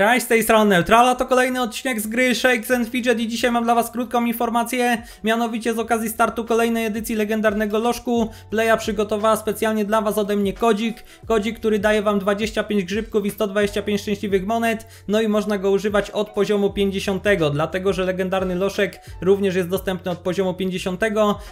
Cześć, z tej strony Neutrala, to kolejny odcinek z gry Shakes and Fidget i dzisiaj mam dla was krótką informację, mianowicie z okazji startu kolejnej edycji legendarnego lożku Playa przygotowała specjalnie dla was ode mnie kodzik, kodzik, który daje wam 25 grzybków i 125 szczęśliwych monet, no i można go używać od poziomu 50, dlatego że legendarny loszek również jest dostępny od poziomu 50,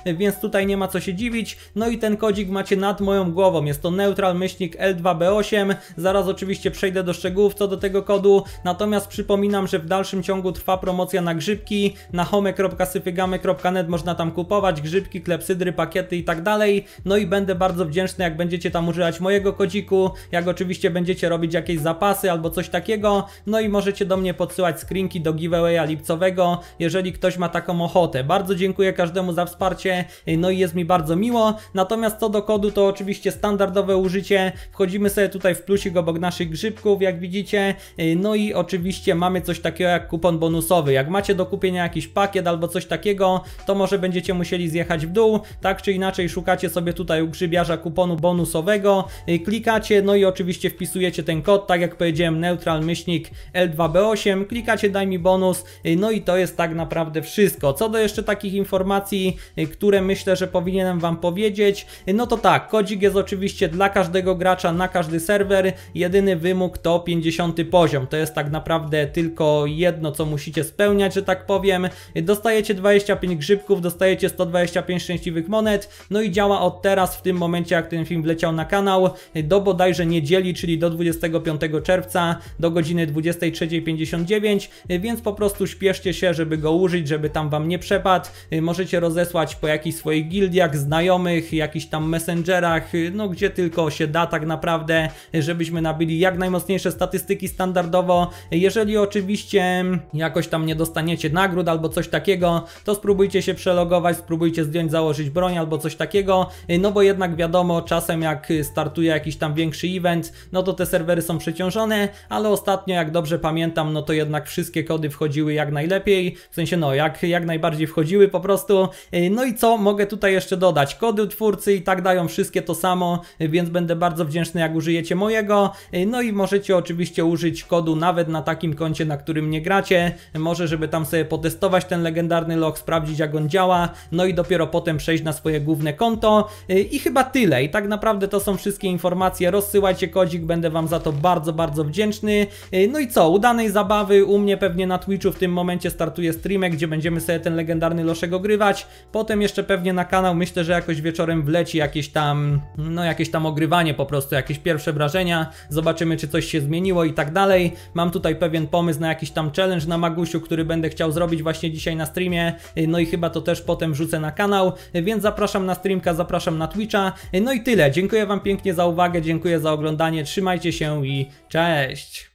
więc tutaj nie ma co się dziwić, no i ten kodzik macie nad moją głową, jest to neutral myślnik L2B8, zaraz oczywiście przejdę do szczegółów co do tego kodu, Natomiast przypominam, że w dalszym ciągu trwa promocja na grzybki. Na home.syfygamy.net można tam kupować grzybki, klepsydry, pakiety i tak dalej. No i będę bardzo wdzięczny, jak będziecie tam używać mojego kodziku, jak oczywiście będziecie robić jakieś zapasy albo coś takiego. No i możecie do mnie podsyłać screenki do giveawaya lipcowego, jeżeli ktoś ma taką ochotę. Bardzo dziękuję każdemu za wsparcie, y, no i jest mi bardzo miło. Natomiast co do kodu, to oczywiście standardowe użycie. Wchodzimy sobie tutaj w plusik obok naszych grzybków, jak widzicie. Y, no i oczywiście mamy coś takiego jak kupon bonusowy. Jak macie do kupienia jakiś pakiet albo coś takiego, to może będziecie musieli zjechać w dół. Tak czy inaczej szukacie sobie tutaj u grzybiarza kuponu bonusowego, y, klikacie, no i oczywiście wpisujecie ten kod, tak jak powiedziałem, neutral myślnik L2B8, klikacie daj mi bonus, y, no i to jest tak naprawdę wszystko. Co do jeszcze takich informacji, y, które myślę, że powinienem Wam powiedzieć, no to tak, kodzik jest oczywiście dla każdego gracza na każdy serwer, jedyny wymóg to 50 poziom. To jest tak naprawdę tylko jedno, co musicie spełniać, że tak powiem. Dostajecie 25 grzybków, dostajecie 125 szczęśliwych monet, no i działa od teraz, w tym momencie, jak ten film wleciał na kanał, do bodajże niedzieli, czyli do 25 czerwca, do godziny 23.59, więc po prostu śpieszcie się, żeby go użyć, żeby tam wam nie przepadł. Możecie rozesłać po jakichś swoich gildiach, znajomych, jakichś tam messengerach, no gdzie tylko się da tak naprawdę, żebyśmy nabili jak najmocniejsze statystyki standardowe, standardowo. Jeżeli oczywiście jakoś tam nie dostaniecie nagród albo coś takiego, to spróbujcie się przelogować, spróbujcie zdjąć, założyć broń albo coś takiego, no bo jednak wiadomo, czasem jak startuje jakiś tam większy event, no to te serwery są przeciążone, ale ostatnio jak dobrze pamiętam, no to jednak wszystkie kody wchodziły jak najlepiej, w sensie no jak, jak najbardziej wchodziły po prostu. No i co mogę tutaj jeszcze dodać? Kody twórcy i tak dają wszystkie to samo, więc będę bardzo wdzięczny jak użyjecie mojego. No i możecie oczywiście użyć kodu nawet na takim koncie, na którym nie gracie. Może, żeby tam sobie potestować ten legendarny log, sprawdzić jak on działa, no i dopiero potem przejść na swoje główne konto. Y, I chyba tyle. I tak naprawdę to są wszystkie informacje. Rozsyłajcie kodzik, będę Wam za to bardzo, bardzo wdzięczny. Y, no i co, udanej zabawy. U mnie pewnie na Twitchu w tym momencie startuje streamek, gdzie będziemy sobie ten legendarny loszek ogrywać. Potem jeszcze pewnie na kanał, myślę, że jakoś wieczorem wleci jakieś tam, no jakieś tam ogrywanie po prostu, jakieś pierwsze wrażenia. Zobaczymy, czy coś się zmieniło i tak dalej. Mam tutaj pewien pomysł na jakiś tam challenge na Magusiu, który będę chciał zrobić właśnie dzisiaj na streamie. Y, no i chyba to też potem rzucę na kanał, y, więc zapraszam na streamka, zapraszam na Twitcha. Y, no i tyle. Dziękuję Wam pięknie za uwagę, dziękuję za oglądanie. Trzymajcie się i cześć!